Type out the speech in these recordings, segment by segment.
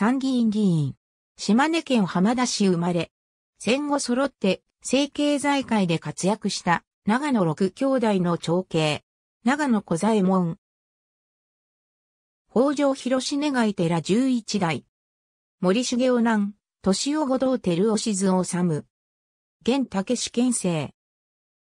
参議院議員。島根県浜田市生まれ。戦後揃って、政経財界で活躍した、長野六兄弟の長兄。長野小左衛門。北条広重願い寺十一代。森重男男、俊男後藤照雄静治。現武志県政。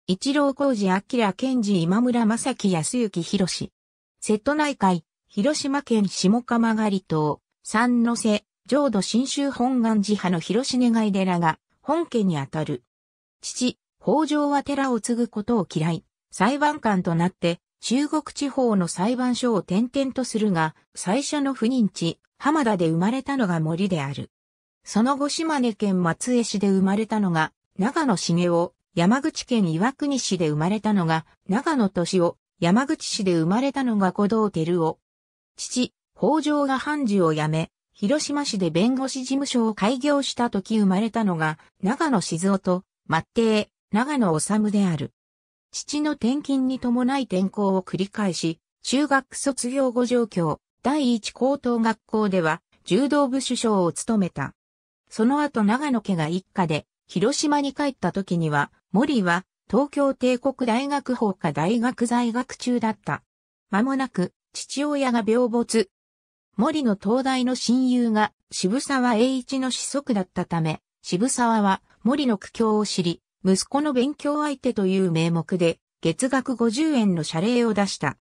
一郎浩二明賢治今村正樹康之博。瀬戸内海、広島県下鎌狩島。三の瀬、浄土真宗本願寺派の広重外寺が、本家にあたる。父、北条は寺を継ぐことを嫌い、裁判官となって、中国地方の裁判所を転々とするが、最初の不妊地、浜田で生まれたのが森である。その後島根県松江市で生まれたのが、長野茂雄、山口県岩国市で生まれたのが、長野敏夫、山口市で生まれたのが小道照夫。父、北条が判事を辞め、広島市で弁護士事務所を開業した時生まれたのが、長野静夫と、末帝、長野治である。父の転勤に伴い転校を繰り返し、中学卒業後上京、第一高等学校では、柔道部首相を務めた。その後長野家が一家で、広島に帰った時には、森は、東京帝国大学法科大学在学中だった。間もなく、父親が病没、森の東大の親友が渋沢栄一の子息だったため、渋沢は森の苦境を知り、息子の勉強相手という名目で、月額50円の謝礼を出した。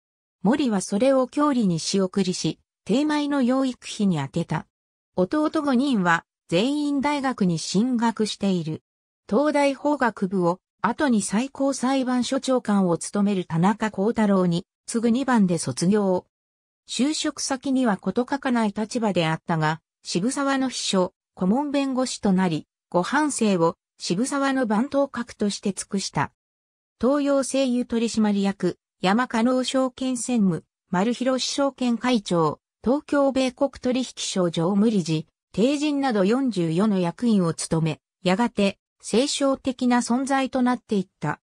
森はそれを郷里に仕送りし、定米の養育費に充てた。弟5人は全員大学に進学している。東大法学部を後に最高裁判所長官を務める田中幸太郎に、次ぐ2番で卒業。就職先には事欠かない立場であったが、渋沢の秘書、顧問弁護士となり、ご半生を渋沢の番頭格として尽くした。東洋声優取締役、山加納証券専務、丸広証券会長、東京米国取引所常務理事、定人など44の役員を務め、やがて、清少的な存在となっていった。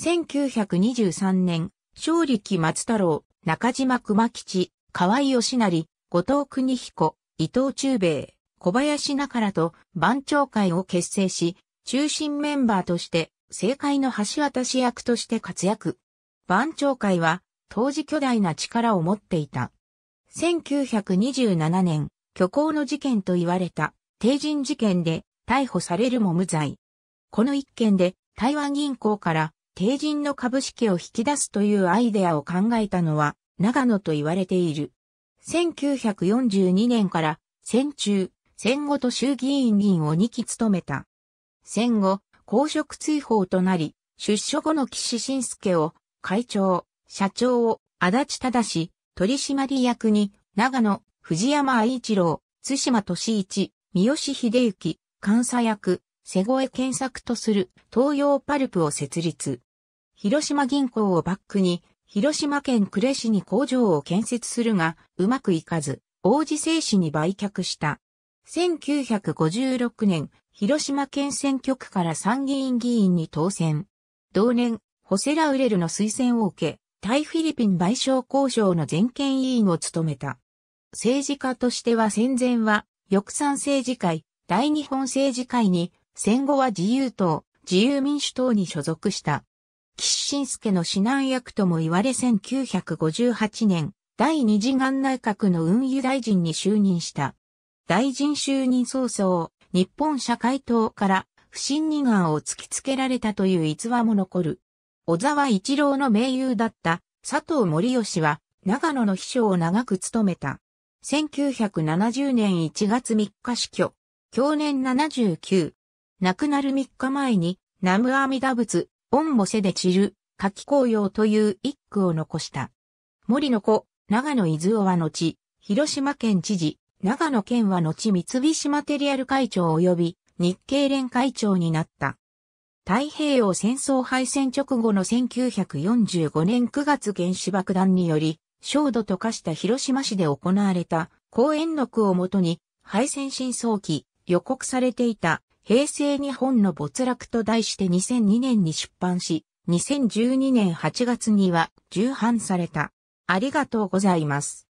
1923年、正力松太郎、中島熊吉、河合義成、後藤邦彦、伊藤忠兵衛、小林中らと番長会を結成し、中心メンバーとして、政界の橋渡し役として活躍。番長会は、当時巨大な力を持っていた。1927年、虚構の事件と言われた、帝人事件で逮捕されるも無罪。この一件で、台湾銀行から帝人の株式を引き出すというアイデアを考えたのは長野と言われている。1942年から戦中、戦後と衆議院議員を2期務めた。戦後、公職追放となり、出所後の岸信介を会長、社長を足立正、取締役に長野、藤山愛一郎、津島敏一、三好秀幸、監査役、瀬越検索とする東洋パルプを設立。広島銀行をバックに、広島県呉市に工場を建設するが、うまくいかず、王子製紙に売却した。1956年、広島県選挙区から参議院議員に当選。同年、ホセラウレルの推薦を受け、対フィリピン賠償交渉の全権委員を務めた。政治家としては戦前は、翼賛政治会、大日本政治会に、戦後は自由党、自由民主党に所属した。岸信介の指南役とも言われ1958年、第二次岸内閣の運輸大臣に就任した。大臣就任早々、日本社会党から不信任案を突きつけられたという逸話も残る。小沢一郎の盟友だった佐藤森義は長野の秘書を長く務めた。1970年1月3日死去。去年79。亡くなる3日前に南無阿弥陀仏オンモセで散る、柿紅葉という一句を残した。森の子、長野伊豆尾は後、広島県知事、長野県は後三菱マテリアル会長及び日経連会長になった。太平洋戦争敗戦直後の1945年9月原子爆弾により、焦土と化した広島市で行われた講演録をもとに、敗戦真相期、予告されていた平成日本の没落と題して2002年に出版し、2012年8月には重版された。ありがとうございます。